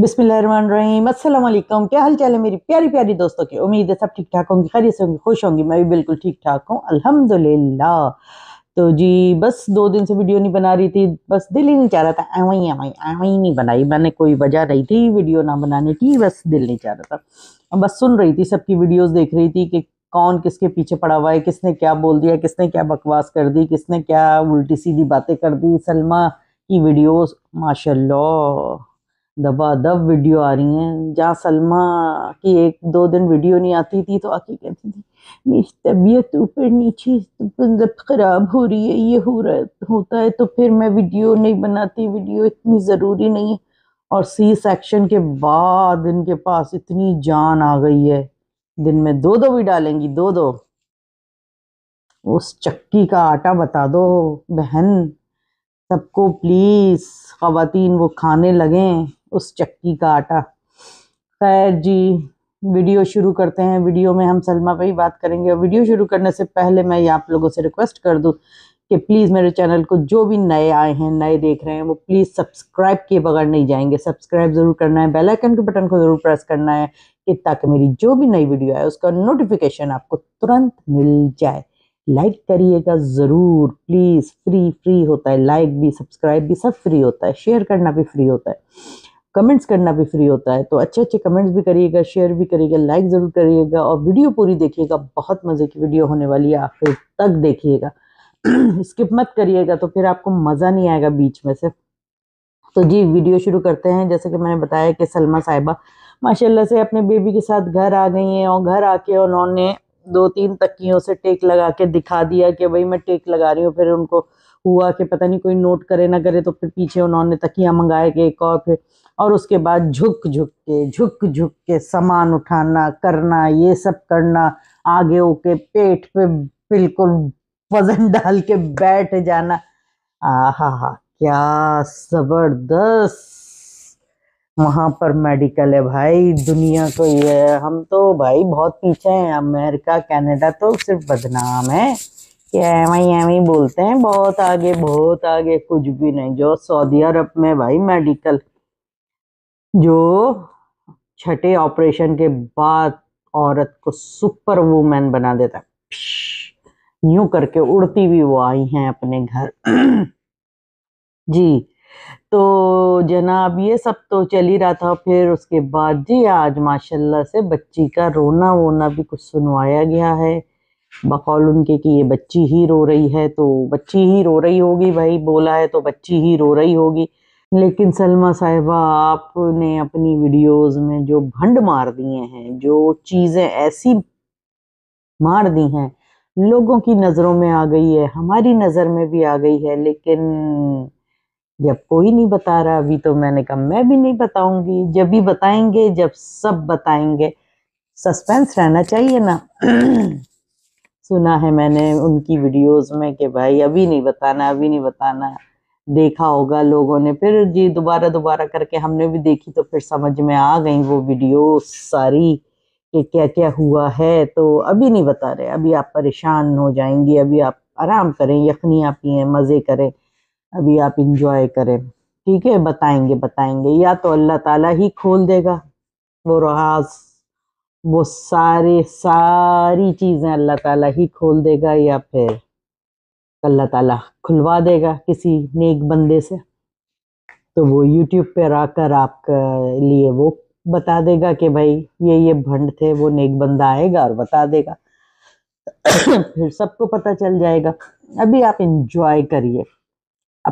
बिसमीम असलम क्या हाल चाल है मेरी प्यारी प्यारी दोस्तों की उम्मीद है सब ठीक ठाक होंगी खैरियत से होंगी खुश होंगी मैं भी बिल्कुल ठीक ठाक हूँ अल्हम्दुलिल्लाह तो जी बस दो दिन से वीडियो नहीं बना रही थी बस दिल ही नहीं चाह रहा था एवं एवं एवं नहीं बनाई मैंने कोई वजह नहीं थी वीडियो ना बनाने की बस दिल नहीं चाह रहा था बस सुन रही थी सबकी वीडियोज़ देख रही थी कि कौन किसके पीछे पड़ा हुआ है किसने क्या बोल दिया किसने क्या बकवास कर दी किसने क्या उल्टी सीधी बातें कर दी सलमा की वीडियोज़ माशाल्लाह दबा दब वीडियो आ रही हैं जहाँ सलमा की एक दो दिन वीडियो नहीं आती थी तो आके कहती थी मेरी तबीयत ऊपर नीचे मतलब ख़राब हो रही है ये हो रहा होता है तो फिर मैं वीडियो नहीं बनाती वीडियो इतनी ज़रूरी नहीं है और सी सेक्शन के बाद इनके पास इतनी जान आ गई है दिन में दो दो भी डालेंगी दो दो उस चक्की का आटा बता दो बहन सबको प्लीज़ ख़वातीन वो खाने लगें उस चक्की का आटा खैर जी वीडियो शुरू करते हैं वीडियो में हम सलमा पर ही बात करेंगे और वीडियो शुरू करने से पहले मैं ये आप लोगों से रिक्वेस्ट कर दूँ कि प्लीज़ मेरे चैनल को जो भी नए आए हैं नए देख रहे हैं वो प्लीज़ सब्सक्राइब किए बगैर नहीं जाएंगे सब्सक्राइब ज़रूर करना है बेल आइकन के बटन को ज़रूर प्रेस करना है कि ताकि मेरी जो भी नई वीडियो आए उसका नोटिफिकेशन आपको तुरंत मिल जाए लाइक करिएगा ज़रूर प्लीज़ फ्री फ्री होता है लाइक भी सब्सक्राइब भी सब फ्री होता है शेयर करना भी फ्री होता है कमेंट्स करना भी फ्री होता है तो अच्छे अच्छे कमेंट्स भी करिएगा शेयर भी करिएगा लाइक ज़रूर करिएगा और वीडियो पूरी देखिएगा बहुत मज़े की वीडियो होने वाली है आखिर तक देखिएगा स्किप मत करिएगा तो फिर आपको मज़ा नहीं आएगा बीच में से तो जी वीडियो शुरू करते हैं जैसे कि मैंने बताया कि सलमा साहिबा माशाला से अपने बेबी के साथ घर आ गई हैं और घर आके उन्होंने दो तीन तकियों से टेक लगा के दिखा दिया कि भाई मैं टेक लगा रही हूँ फिर उनको हुआ कि पता नहीं कोई नोट करे ना करे तो फिर पीछे उन्होंने तकिया मंगाए के एक और फिर और उसके बाद झुक झुक के झुक झुक के सामान उठाना करना ये सब करना आगे होके पेट पे बिल्कुल वजन डाल के बैठ जाना आहा हा क्या ज़बरदस्त वहाँ पर मेडिकल है भाई दुनिया को तो ये हम तो भाई बहुत पीछे हैं अमेरिका कनाडा तो सिर्फ बदनाम है कि बोलते हैं बहुत आगे बहुत आगे कुछ भी नहीं जो सऊदी अरब में भाई मेडिकल जो छठे ऑपरेशन के बाद औरत को सुपर वूमेन बना देता है यूं करके उड़ती भी वो आई हैं अपने घर जी तो जनाब ये सब तो चल ही रहा था फिर उसके बाद जी आज माशाल्लाह से बच्ची का रोना वोना भी कुछ सुनवाया गया है बकौल उनके कि ये बच्ची ही रो रही है तो बच्ची ही रो रही होगी भाई बोला है तो बच्ची ही रो रही होगी लेकिन सलमा साहिबा आपने अपनी वीडियोस में जो भंड मार दिए हैं जो चीज़ें ऐसी मार दी हैं लोगों की नज़रों में आ गई है हमारी नज़र में भी आ गई है लेकिन जब कोई नहीं बता रहा अभी तो मैंने कहा मैं भी नहीं बताऊंगी जब भी बताएंगे जब सब बताएंगे सस्पेंस रहना चाहिए ना सुना है मैंने उनकी वीडियोस में कि भाई अभी नहीं बताना अभी नहीं बताना देखा होगा लोगों ने फिर जी दोबारा दोबारा करके हमने भी देखी तो फिर समझ में आ गई वो वीडियो सारी कि क्या क्या हुआ है तो अभी नहीं बता रहे अभी आप परेशान हो जाएंगी अभी आप आराम करें यखनियाँ पिए मज़े करें अभी आप इंजॉय करें ठीक है बताएंगे बताएंगे या तो अल्लाह ताला ही खोल देगा वो रहास वो सारे सारी चीज़ें अल्लाह ताला ही खोल देगा या फिर अल्लाह ताला खुलवा देगा किसी नेक बंदे से तो वो यूट्यूब पर आकर आपके लिए वो बता देगा कि भाई ये ये भंड थे वो नेक बंदा आएगा और बता देगा फिर सबको पता चल जाएगा अभी आप इंजॉय करिए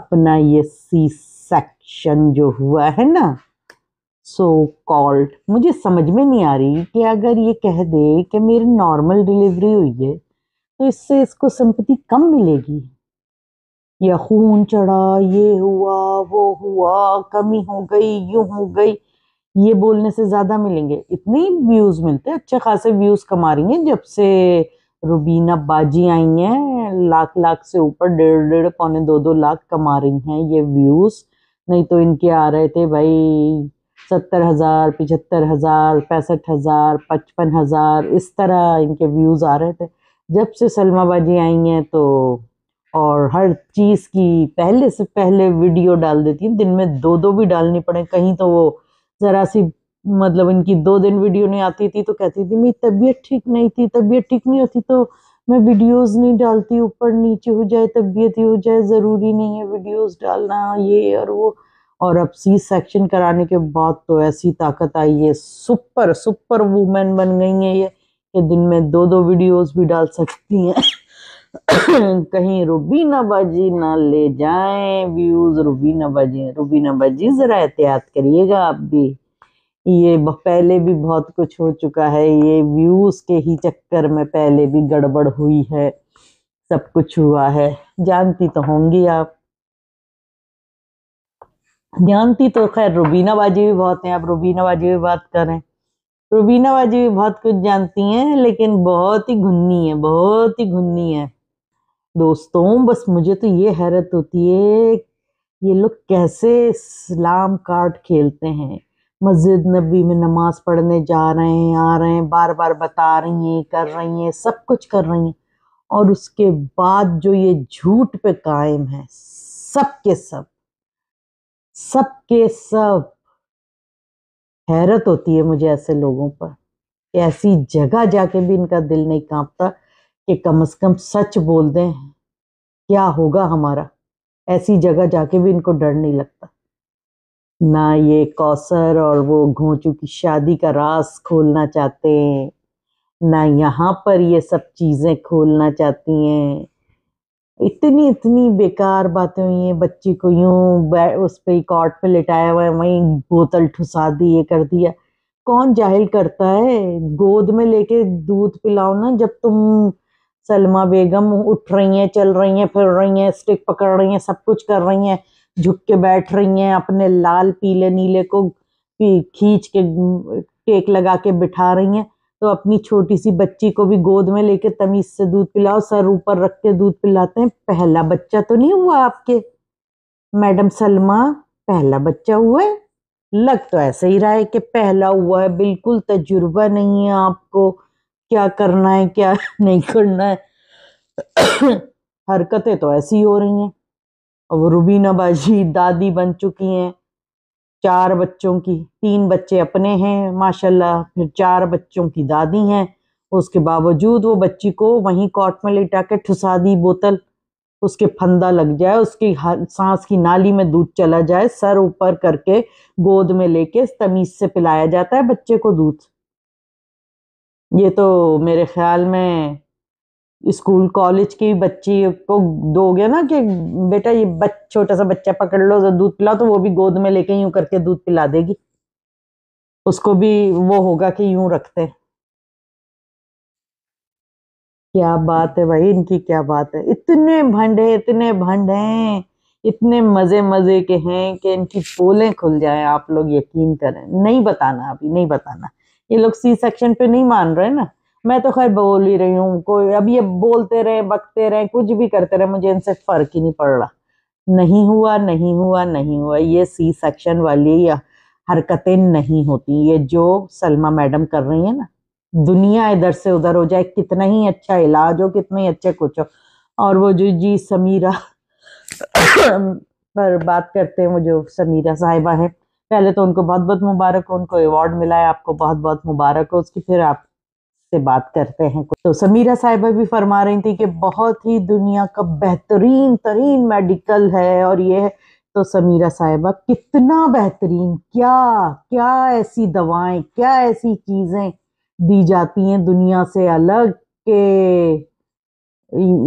अपना ये सी सेक्शन जो हुआ है ना सो so कॉल्ड मुझे समझ में नहीं आ रही कि अगर ये कह दे कि मेरी नॉर्मल डिलीवरी हुई है तो इससे इसको सिंपति कम मिलेगी या खून चढ़ा ये हुआ वो हुआ कमी हो गई यूं हो गई ये बोलने से ज़्यादा मिलेंगे इतने व्यूज़ मिलते हैं अच्छे खासे व्यूज़ कमा रही हैं जब से रुबीना बाजी आई हैं लाख लाख से ऊपर डेढ़ डेढ़ पौने दो दो लाख कमा रही हैं ये व्यूज़ नहीं तो इनके आ रहे थे भाई सत्तर हज़ार पिछहत्तर हज़ार पैंसठ हज़ार पचपन हज़ार इस तरह इनके व्यूज़ आ रहे थे जब से सलमा बाजी आई हैं तो और हर चीज़ की पहले से पहले वीडियो डाल देती हैं दिन में दो दो भी डालनी पड़े कहीं तो वो ज़रा सी मतलब इनकी दो दिन वीडियो नहीं आती थी तो कहती थी मेरी तबीयत ठीक नहीं थी तबीयत ठीक नहीं होती तो मैं वीडियोस नहीं डालती ऊपर नीचे हो जाए तबीयत ही हो जाए ज़रूरी नहीं है वीडियोस डालना ये और वो और अब सी सेक्शन कराने के बाद तो ऐसी ताकत आई है सुपर सुपर वूमेन बन गई है ये कि दिन में दो दो वीडियोस भी डाल सकती हैं कहीं रुबीना बाजी ना ले जाएं व्यूज रुबीना बाजी रुबीना बाजी ज़रा एहतियात करिएगा आप भी ये पहले भी बहुत कुछ हो चुका है ये व्यूज़ के ही चक्कर में पहले भी गड़बड़ हुई है सब कुछ हुआ है जानती तो होंगी आप जानती तो खैर रुबीना बाजी भी बहुत हैं आप रुबीना बाजी भी बात करें रुबीना बाजी भी बहुत कुछ जानती हैं लेकिन बहुत ही घुन्नी है बहुत ही घुन्नी है दोस्तों बस मुझे तो ये हैरत होती है ये लोग कैसे इस्लाम कार्ड खेलते हैं मस्जिद नबी में नमाज़ पढ़ने जा रहे हैं आ रहे हैं बार बार बता रही हैं कर रही हैं सब कुछ कर रही हैं और उसके बाद जो ये झूठ पे कायम है सब के सब सब के सब हैरत होती है मुझे ऐसे लोगों पर कि ऐसी जगह जाके भी इनका दिल नहीं कांपता कि कम से कम सच बोल दें क्या होगा हमारा ऐसी जगह जाके भी इनको डर नहीं लगता ना ये कौसर और वो घोंचू की शादी का रास खोलना चाहते हैं ना यहाँ पर ये सब चीज़ें खोलना चाहती हैं इतनी इतनी बेकार बातें हुई हैं बच्ची को यूं उस पर कॉट पे लिटाया हुआ है वहीं बोतल ठुसा दी ये कर दिया कौन जाहिल करता है गोद में लेके दूध पिलाओ ना जब तुम सलमा बेगम उठ रही हैं चल रही हैं फिर रही हैं स्टिक पकड़ रही हैं सब कुछ कर रही हैं झुक के बैठ रही हैं अपने लाल पीले नीले को खींच के टेक लगा के बिठा रही हैं तो अपनी छोटी सी बच्ची को भी गोद में लेके तमीज से दूध पिलाओ सर ऊपर रख के दूध पिलाते हैं पहला बच्चा तो नहीं हुआ आपके मैडम सलमा पहला बच्चा हुआ है लग तो ऐसे ही रहा है कि पहला हुआ है बिल्कुल तजुर्बा नहीं है आपको क्या करना है क्या नहीं करना है हरकतें तो ऐसी हो रही हैं और रुबीना बाजी दादी बन चुकी हैं चार बच्चों की तीन बच्चे अपने हैं माशाल्लाह फिर चार बच्चों की दादी हैं उसके बावजूद वो बच्ची को वहीं कॉट में लिटा के ठुसा दी बोतल उसके फंदा लग जाए उसकी सांस की नाली में दूध चला जाए सर ऊपर करके गोद में लेके तमीज से पिलाया जाता है बच्चे को दूध ये तो मेरे ख्याल में स्कूल कॉलेज की बच्ची को दोगे ना कि बेटा ये छोटा सा बच्चा पकड़ लो दूध पिलाओ तो वो भी गोद में लेके यूं करके दूध पिला देगी उसको भी वो होगा कि यूं रखते क्या बात है भाई इनकी क्या बात है इतने भंड है इतने भंड हैं इतने मज़े मज़े के हैं कि इनकी पोलें खुल जाए आप लोग यकीन करें नहीं बताना अभी नहीं बताना ये लोग सी सेक्शन पे नहीं मान रहे ना मैं तो खैर बोल ही रही हूँ कोई अब ये बोलते रहे बकते रहे कुछ भी करते रहे मुझे इनसे फ़र्क ही नहीं पड़ रहा नहीं हुआ नहीं हुआ नहीं हुआ ये सी सेक्शन वाली हरकतें नहीं होती ये जो सलमा मैडम कर रही है ना दुनिया इधर से उधर हो जाए कितना ही अच्छा इलाज हो कितना ही अच्छा कुछ हो और वो जो जी समीरा पर बात करते हैं वो जो समीरा साहिबा है पहले तो उनको बहुत बहुत मुबारक हो उनको अवार्ड मिला है आपको बहुत बहुत मुबारक हो उसकी फिर आप से बात करते हैं तो समीरा साहिबा भी फरमा रही थी कि बहुत ही दुनिया का बेहतरीन तरीन मेडिकल है और ये है तो समीरा साहिबा कितना बेहतरीन क्या क्या ऐसी दवाएं क्या ऐसी चीज़ें दी जाती हैं दुनिया से अलग के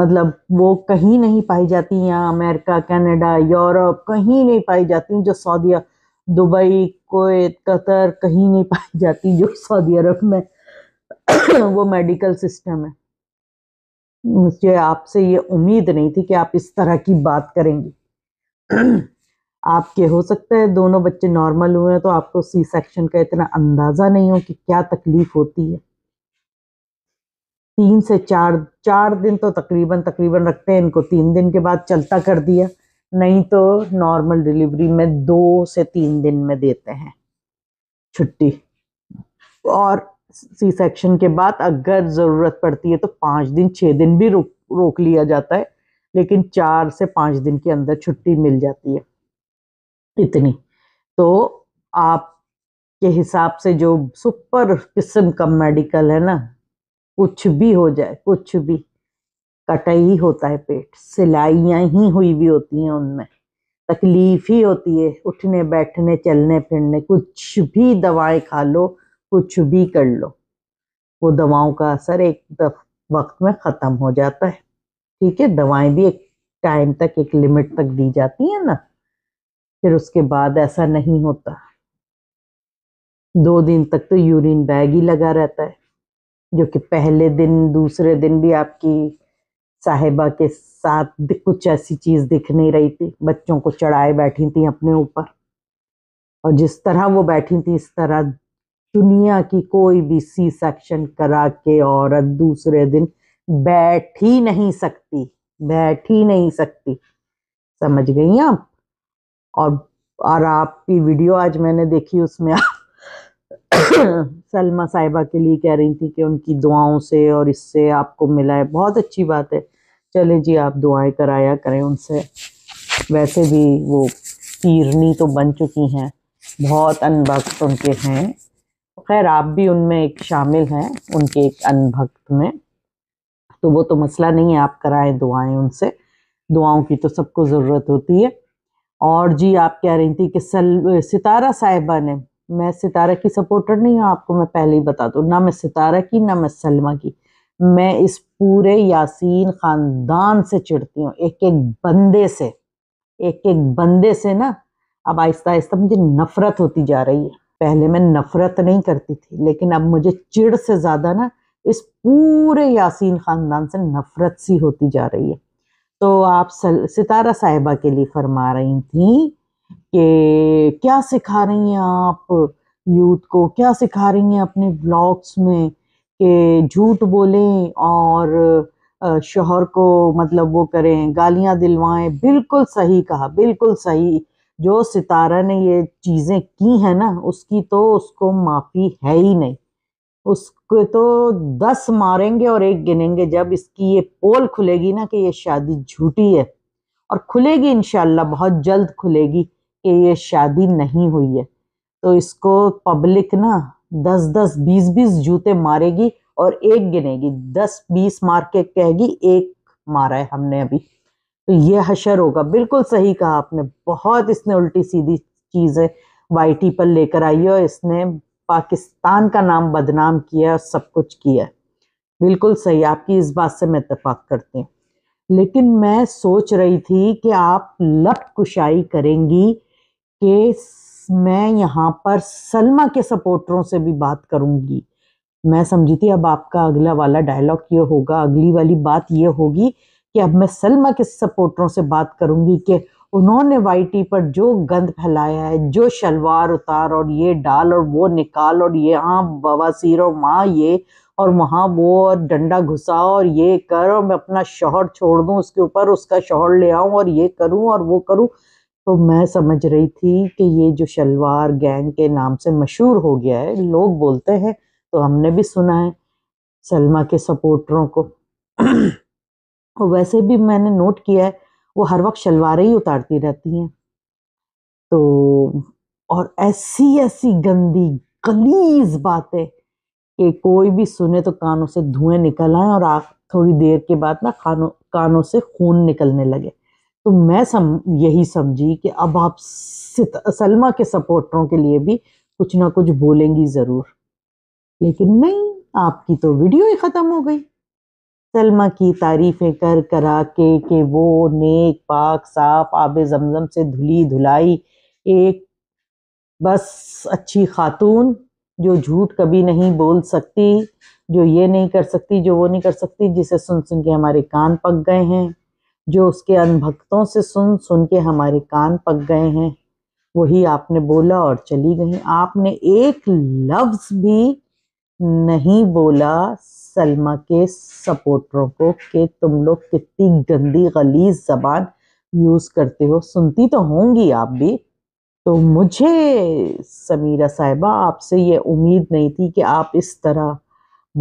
मतलब वो कहीं नहीं पाई जाती यहाँ अमेरिका कनाडा यूरोप कहीं नहीं पाई जाती जो सऊदी दुबई कोत कतर कहीं नहीं पाई जाती जो सऊदी अरब में वो मेडिकल सिस्टम है मुझे आपसे ये उम्मीद नहीं थी कि आप इस तरह की बात करेंगी आपके हो सकता है दोनों बच्चे नॉर्मल हुए हैं तो आपको सी सेक्शन का इतना अंदाज़ा नहीं हो कि क्या तकलीफ़ होती है तीन से चार चार दिन तो तकरीबन तकरीबन रखते हैं इनको तीन दिन के बाद चलता कर दिया नहीं तो नॉर्मल डिलीवरी में दो से तीन दिन में देते हैं छुट्टी और सी सेक्शन के बाद अगर ज़रूरत पड़ती है तो पाँच दिन छः दिन भी रोक रोक लिया जाता है लेकिन चार से पाँच दिन के अंदर छुट्टी मिल जाती है इतनी तो आप के हिसाब से जो सुपर किस्म का मेडिकल है ना कुछ भी हो जाए कुछ भी कटाई ही होता है पेट सिलाइयाँ ही हुई भी होती हैं उनमें तकलीफ ही होती है उठने बैठने चलने फिरने कुछ भी दवाएं खा लो कुछ भी कर लो वो दवाओं का असर एक वक्त में ख़त्म हो जाता है ठीक है दवाएं भी एक टाइम तक एक लिमिट तक दी जाती है ना फिर उसके बाद ऐसा नहीं होता दो दिन तक तो यूरिन बैग ही लगा रहता है जो कि पहले दिन दूसरे दिन भी आपकी साहिबा के साथ कुछ ऐसी चीज़ दिख नहीं रही थी बच्चों को चढ़ाए बैठी थी अपने ऊपर और जिस तरह वो बैठी थी इस तरह दुनिया की कोई भी सी सेक्शन करा के औरत दूसरे दिन बैठ ही नहीं सकती बैठ ही नहीं सकती समझ गई आप और और आपकी वीडियो आज मैंने देखी उसमें आप सलमा साहिबा के लिए कह रही थी कि उनकी दुआओं से और इससे आपको मिला है बहुत अच्छी बात है चले जी आप दुआएं कराया करें उनसे वैसे भी वो पीरनी तो बन चुकी हैं बहुत अनबख्त उनके हैं खैर आप भी उनमें एक शामिल हैं उनके एक अनभक्त में तो वो तो मसला नहीं है आप कराएं दुआएं उनसे दुआओं की तो सबको ज़रूरत होती है और जी आप कह रही थी कि सल सितारा साहिबा ने मैं सितारा की सपोर्टर नहीं हूँ आपको मैं पहले ही बता दूँ ना मैं सितारा की ना मैं सलमा की मैं इस पूरे यासीन ख़ानदान से चिड़ती हूँ एक एक बंदे से एक एक बंदे से ना अब आहिस्ता आहिस्ता मुझे नफ़रत होती जा रही है पहले मैं नफ़रत नहीं करती थी लेकिन अब मुझे चिड़ से ज़्यादा ना इस पूरे यासीन ख़ानदान से नफ़रत सी होती जा रही है तो आप सितारा साहिबा के लिए फरमा रही थी कि क्या सिखा रही हैं आप यूथ को क्या सिखा रही हैं अपने ब्लॉग्स में कि झूठ बोलें और शोहर को मतलब वो करें गालियां दिलवाएं बिल्कुल सही कहा बिल्कुल सही जो सितारा ने ये चीज़ें की हैं ना उसकी तो उसको माफ़ी है ही नहीं उसको तो दस मारेंगे और एक गिनेंगे जब इसकी ये पोल खुलेगी ना कि ये शादी झूठी है और खुलेगी इन बहुत जल्द खुलेगी कि ये शादी नहीं हुई है तो इसको पब्लिक ना दस दस बीस बीस जूते मारेगी और एक गिनेगी दस बीस मार के कहेगी एक मारा है हमने अभी तो ये हशर होगा बिल्कुल सही कहा आपने बहुत इसने उल्टी सीधी चीज़ें वाई पर लेकर आई है और इसने पाकिस्तान का नाम बदनाम किया और सब कुछ किया बिल्कुल सही आपकी इस बात से मैं इतफाक़ करती हूँ लेकिन मैं सोच रही थी कि आप लप कुशाई करेंगी कि मैं यहाँ पर सलमा के सपोर्टरों से भी बात करूँगी मैं समझी थी अब आपका अगला वाला डायलॉग ये होगा अगली वाली बात ये होगी कि अब मैं सलमा के सपोर्टरों से बात करूंगी कि उन्होंने वाइटी पर जो गंद फैलाया है जो शलवार उतार और ये डाल और वो निकाल और हाँ बवासीर और माँ ये और वहाँ वो और डंडा घुसा और ये कर और मैं अपना शोहर छोड़ दूँ उसके ऊपर उसका शोहर ले आऊँ और ये करूँ और वो करूँ तो मैं समझ रही थी कि ये जो शलवार गैंग के नाम से मशहूर हो गया है लोग बोलते हैं तो हमने भी सुना है सलमा के सपोर्टरों को और वैसे भी मैंने नोट किया है वो हर वक्त शलवारें ही उतारती रहती हैं तो और ऐसी ऐसी गंदी गलीज बातें कि कोई भी सुने तो कानों से धुएं निकल आए और आप थोड़ी देर के बाद ना कानों कानों से खून निकलने लगे तो मैं सम यही समझी कि अब आप सलमा के सपोर्टरों के लिए भी कुछ ना कुछ बोलेंगी ज़रूर लेकिन नहीं आपकी तो वीडियो ही ख़त्म हो गई सलमा की तारीफ़ें कर करा के कि वो नेक पाक साफ आब जमज़म से धुली धुलाई एक बस अच्छी खातून जो झूठ कभी नहीं बोल सकती जो ये नहीं कर सकती जो वो नहीं कर सकती जिसे सुन सुन के हमारे कान पक गए हैं जो उसके अनभक्तों से सुन सुन के हमारे कान पक गए हैं वही आपने बोला और चली गई आपने एक लफ्ज़ भी नहीं बोला सलमा के सपोर्टरों को कि तुम लोग कितनी गंदी गलीज जबान यूज़ करते हो सुनती तो होंगी आप भी तो मुझे समीरा साहिबा आपसे ये उम्मीद नहीं थी कि आप इस तरह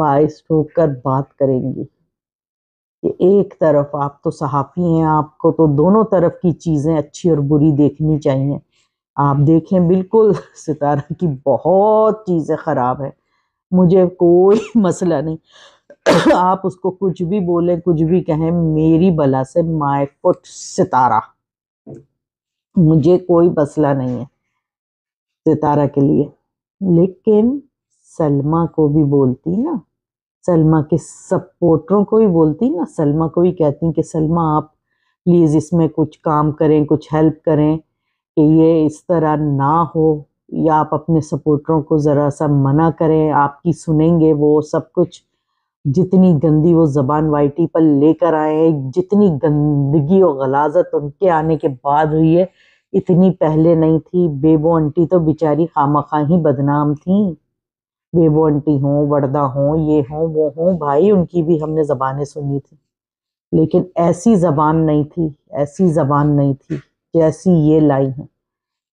बायस होकर बात करेंगी कि एक तरफ आप तो सहाफ़ी हैं आपको तो दोनों तरफ की चीज़ें अच्छी और बुरी देखनी चाहिए आप देखें बिल्कुल सितारा की बहुत चीज़ें ख़राब है मुझे कोई मसला नहीं आप उसको कुछ भी बोलें कुछ भी कहें मेरी बला से माय फुट सितारा मुझे कोई मसला नहीं है सितारा के लिए लेकिन सलमा को भी बोलती ना सलमा के सपोर्टरों को भी बोलती ना सलमा को भी कहती कि सलमा आप प्लीज़ इसमें कुछ काम करें कुछ हेल्प करें कि ये इस तरह ना हो या आप अपने सपोर्टरों को ज़रा सा मना करें आपकी सुनेंगे वो सब कुछ जितनी गंदी वो ज़बान वाइटी पर लेकर आए हैं जितनी गंदगी और गलाजत उनके आने के बाद हुई है इतनी पहले नहीं थी बेबो आंटी तो बेचारी खामा खां ही बदनाम थी बेबो आंटी हों वर्दा हों ये हों वो हों भाई उनकी भी हमने ज़बानें सुनी थी लेकिन ऐसी ज़बान नहीं थी ऐसी ज़बान नहीं थी जैसी ये लाई हैं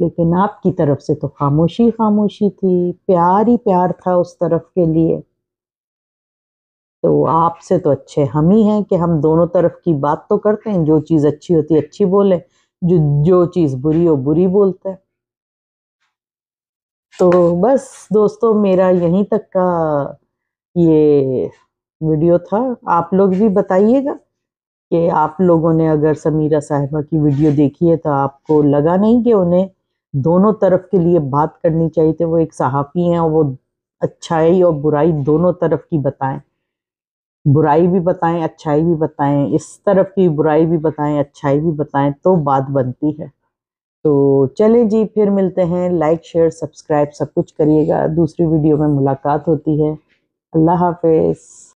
लेकिन आपकी तरफ से तो खामोशी खामोशी थी प्यार ही प्यार था उस तरफ के लिए तो आपसे तो अच्छे हम ही हैं कि हम दोनों तरफ की बात तो करते हैं जो चीज़ अच्छी होती है अच्छी बोले जो जो चीज़ बुरी हो बुरी बोलते हैं तो बस दोस्तों मेरा यहीं तक का ये वीडियो था आप लोग भी बताइएगा कि आप लोगों ने अगर समीरा साहिबा की वीडियो देखी है तो आपको लगा नहीं कि उन्हें दोनों तरफ के लिए बात करनी चाहिए थी वो एक सहाफ़ी हैं और वो अच्छाई और बुराई दोनों तरफ की बताएं बुराई भी बताएं अच्छाई भी बताएं इस तरफ की बुराई भी बताएं अच्छाई भी बताएं तो बात बनती है तो चले जी फिर मिलते हैं लाइक शेयर सब्सक्राइब सब कुछ करिएगा दूसरी वीडियो में मुलाकात होती है अल्लाह हाफिज़